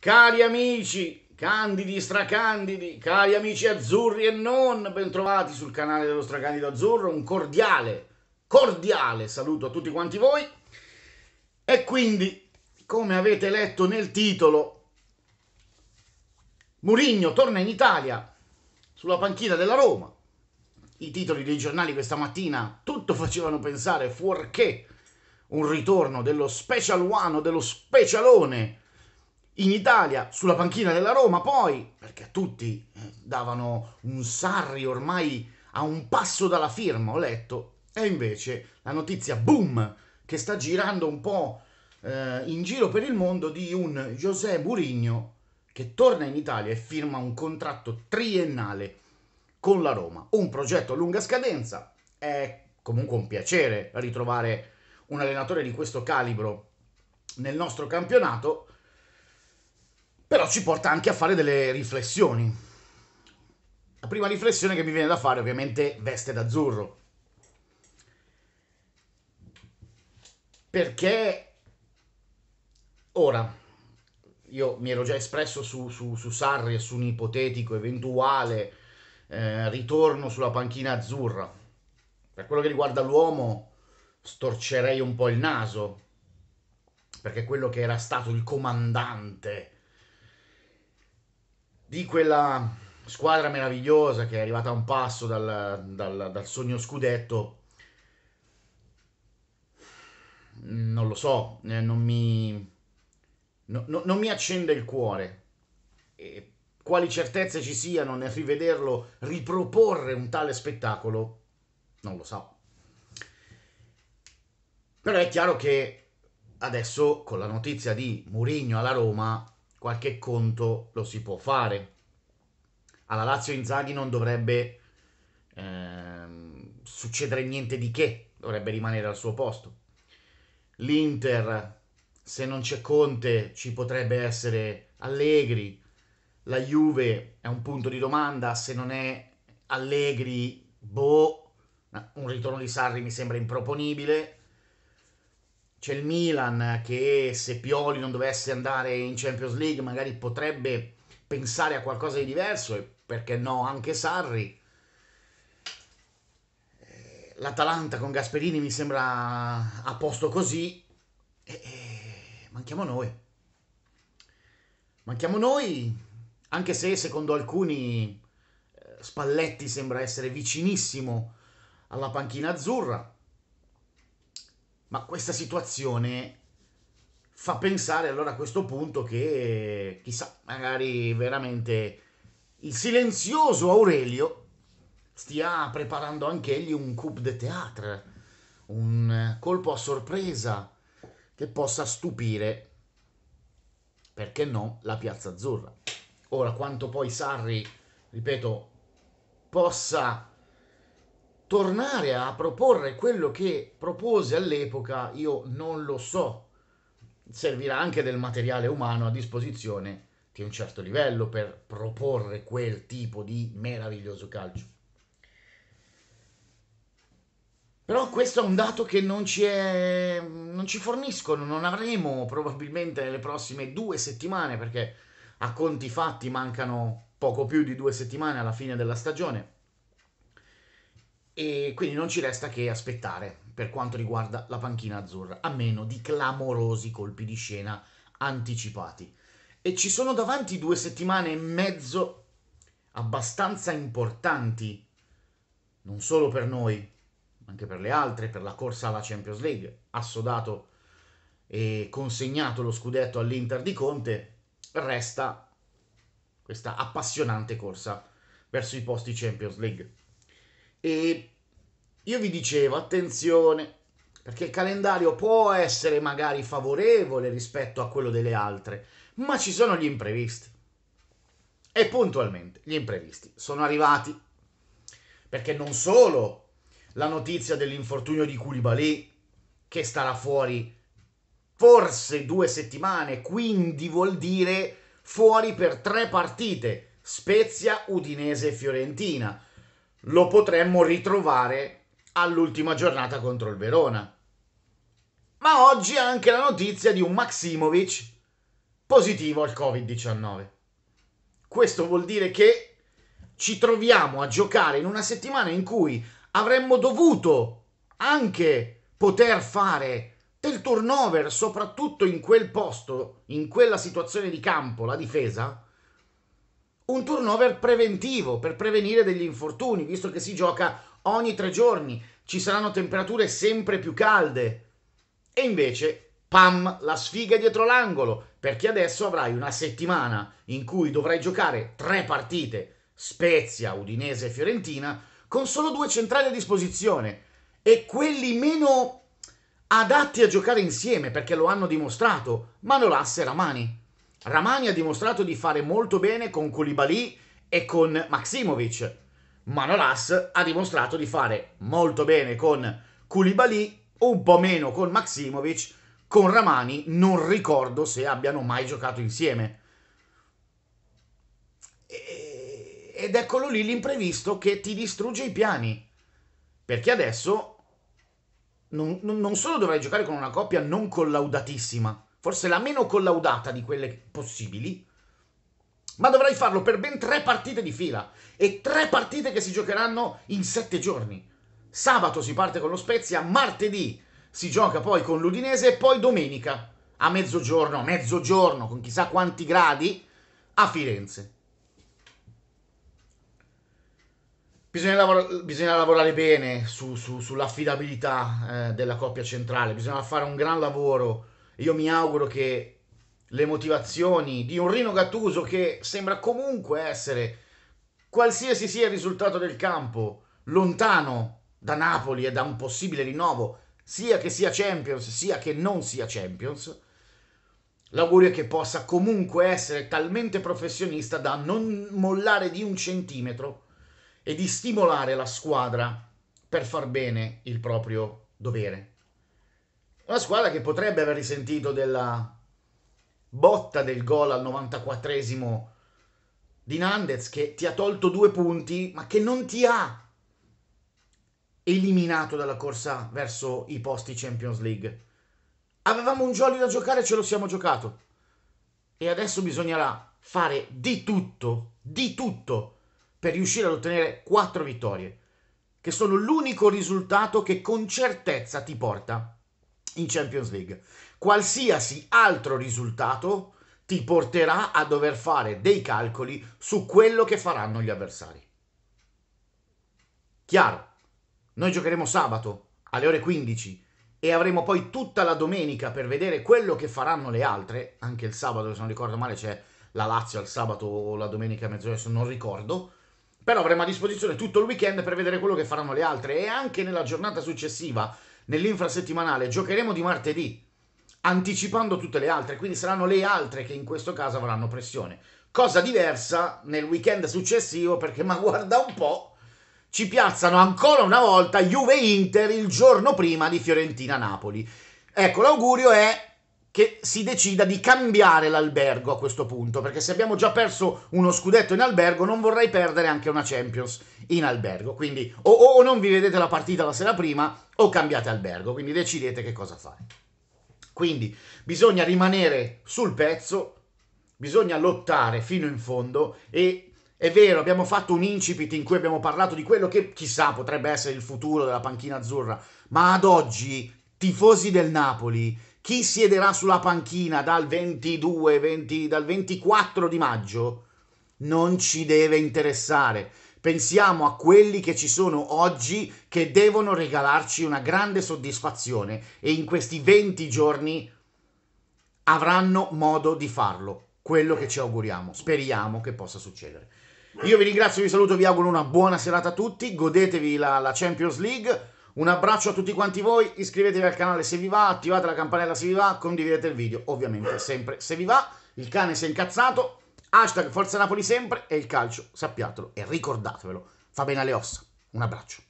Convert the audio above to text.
Cari amici, candidi, stracandidi, cari amici azzurri e non, bentrovati sul canale dello Stracandido Azzurro, un cordiale, cordiale saluto a tutti quanti voi. E quindi, come avete letto nel titolo, Murigno torna in Italia sulla panchina della Roma. I titoli dei giornali questa mattina tutto facevano pensare fuorché un ritorno dello special one, dello specialone, in Italia, sulla panchina della Roma, poi, perché tutti eh, davano un Sarri ormai a un passo dalla firma, ho letto, e invece la notizia, boom, che sta girando un po' eh, in giro per il mondo di un José Mourinho che torna in Italia e firma un contratto triennale con la Roma, un progetto a lunga scadenza, è comunque un piacere ritrovare un allenatore di questo calibro nel nostro campionato, però ci porta anche a fare delle riflessioni. La prima riflessione che mi viene da fare ovviamente veste d'azzurro. Perché ora io mi ero già espresso su, su, su Sarri e su un ipotetico eventuale eh, ritorno sulla panchina azzurra. Per quello che riguarda l'uomo, storcerei un po' il naso, perché quello che era stato il comandante di quella squadra meravigliosa che è arrivata a un passo dal, dal, dal sogno scudetto, non lo so, eh, non mi, no, no, non mi accende il cuore. E quali certezze ci siano nel rivederlo riproporre un tale spettacolo, non lo so. Però è chiaro che adesso con la notizia di Murigno alla Roma qualche conto lo si può fare. Alla Lazio Inzaghi non dovrebbe ehm, succedere niente di che, dovrebbe rimanere al suo posto. L'Inter, se non c'è Conte, ci potrebbe essere Allegri. La Juve è un punto di domanda, se non è Allegri, boh, un ritorno di Sarri mi sembra improponibile c'è il Milan che se Pioli non dovesse andare in Champions League magari potrebbe pensare a qualcosa di diverso e perché no anche Sarri. Eh, L'Atalanta con Gasperini mi sembra a posto così. E, eh, e, eh, manchiamo noi. Manchiamo noi, anche se secondo alcuni Spalletti sembra essere vicinissimo alla panchina azzurra ma questa situazione fa pensare allora a questo punto che chissà, magari veramente il silenzioso Aurelio stia preparando anche egli un coup de théâtre, un colpo a sorpresa che possa stupire, perché no, la piazza azzurra. Ora, quanto poi Sarri, ripeto, possa tornare a proporre quello che propose all'epoca, io non lo so. Servirà anche del materiale umano a disposizione di un certo livello per proporre quel tipo di meraviglioso calcio. Però questo è un dato che non ci, è, non ci forniscono, non avremo probabilmente nelle prossime due settimane, perché a conti fatti mancano poco più di due settimane alla fine della stagione e quindi non ci resta che aspettare per quanto riguarda la panchina azzurra, a meno di clamorosi colpi di scena anticipati. E ci sono davanti due settimane e mezzo abbastanza importanti, non solo per noi, ma anche per le altre, per la corsa alla Champions League, assodato e consegnato lo scudetto all'Inter di Conte, resta questa appassionante corsa verso i posti Champions League. E io vi dicevo, attenzione, perché il calendario può essere magari favorevole rispetto a quello delle altre, ma ci sono gli imprevisti. E puntualmente gli imprevisti sono arrivati, perché non solo la notizia dell'infortunio di Koulibaly, che starà fuori forse due settimane, quindi vuol dire fuori per tre partite, Spezia, Udinese e Fiorentina lo potremmo ritrovare all'ultima giornata contro il Verona. Ma oggi anche la notizia di un Maximovic positivo al Covid-19. Questo vuol dire che ci troviamo a giocare in una settimana in cui avremmo dovuto anche poter fare del turnover, soprattutto in quel posto, in quella situazione di campo, la difesa, un turnover preventivo per prevenire degli infortuni, visto che si gioca ogni tre giorni, ci saranno temperature sempre più calde. E invece, pam, la sfiga è dietro l'angolo, perché adesso avrai una settimana in cui dovrai giocare tre partite, Spezia, Udinese e Fiorentina, con solo due centrali a disposizione e quelli meno adatti a giocare insieme, perché lo hanno dimostrato, Manolas e Ramani. Ramani ha dimostrato di fare molto bene con Koulibaly e con Maximovic. Manolas ha dimostrato di fare molto bene con Koulibaly, un po' meno con Maximovic, con Ramani non ricordo se abbiano mai giocato insieme. E... Ed eccolo lì l'imprevisto che ti distrugge i piani. Perché adesso non, non solo dovrai giocare con una coppia non collaudatissima, forse la meno collaudata di quelle possibili, ma dovrai farlo per ben tre partite di fila e tre partite che si giocheranno in sette giorni. Sabato si parte con lo Spezia, martedì si gioca poi con l'Udinese e poi domenica a mezzogiorno, mezzogiorno con chissà quanti gradi a Firenze. Bisogna, lavora, bisogna lavorare bene su, su, sull'affidabilità eh, della coppia centrale, bisogna fare un gran lavoro io mi auguro che le motivazioni di un Rino Gattuso che sembra comunque essere, qualsiasi sia il risultato del campo, lontano da Napoli e da un possibile rinnovo, sia che sia Champions, sia che non sia Champions, l'augurio è che possa comunque essere talmente professionista da non mollare di un centimetro e di stimolare la squadra per far bene il proprio dovere. Una squadra che potrebbe aver risentito della botta del gol al 94esimo di Nandez che ti ha tolto due punti ma che non ti ha eliminato dalla corsa verso i posti Champions League. Avevamo un jolly da giocare, e ce lo siamo giocato. E adesso bisognerà fare di tutto, di tutto, per riuscire ad ottenere quattro vittorie, che sono l'unico risultato che con certezza ti porta in Champions League. Qualsiasi altro risultato ti porterà a dover fare dei calcoli su quello che faranno gli avversari. Chiaro, noi giocheremo sabato alle ore 15 e avremo poi tutta la domenica per vedere quello che faranno le altre, anche il sabato se non ricordo male c'è la Lazio al sabato o la domenica a mezz'ora, se non ricordo, però avremo a disposizione tutto il weekend per vedere quello che faranno le altre e anche nella giornata successiva nell'infrasettimanale giocheremo di martedì, anticipando tutte le altre, quindi saranno le altre che in questo caso avranno pressione. Cosa diversa nel weekend successivo perché, ma guarda un po', ci piazzano ancora una volta Juve-Inter il giorno prima di Fiorentina-Napoli. Ecco, l'augurio è che si decida di cambiare l'albergo a questo punto, perché se abbiamo già perso uno scudetto in albergo, non vorrei perdere anche una Champions in albergo. Quindi o, o non vi vedete la partita la sera prima o cambiate albergo, quindi decidete che cosa fare. Quindi bisogna rimanere sul pezzo, bisogna lottare fino in fondo e è vero, abbiamo fatto un incipit in cui abbiamo parlato di quello che chissà potrebbe essere il futuro della panchina azzurra, ma ad oggi tifosi del Napoli chi siederà sulla panchina dal 22, 20, dal 24 di maggio non ci deve interessare. Pensiamo a quelli che ci sono oggi che devono regalarci una grande soddisfazione e in questi 20 giorni avranno modo di farlo. Quello che ci auguriamo, speriamo che possa succedere. Io vi ringrazio, vi saluto, vi auguro una buona serata a tutti, godetevi la, la Champions League un abbraccio a tutti quanti voi, iscrivetevi al canale se vi va, attivate la campanella se vi va, condividete il video, ovviamente sempre se vi va. Il cane si è incazzato, hashtag Forza Napoli sempre e il calcio, sappiatelo e ricordatevelo, fa bene alle ossa. Un abbraccio.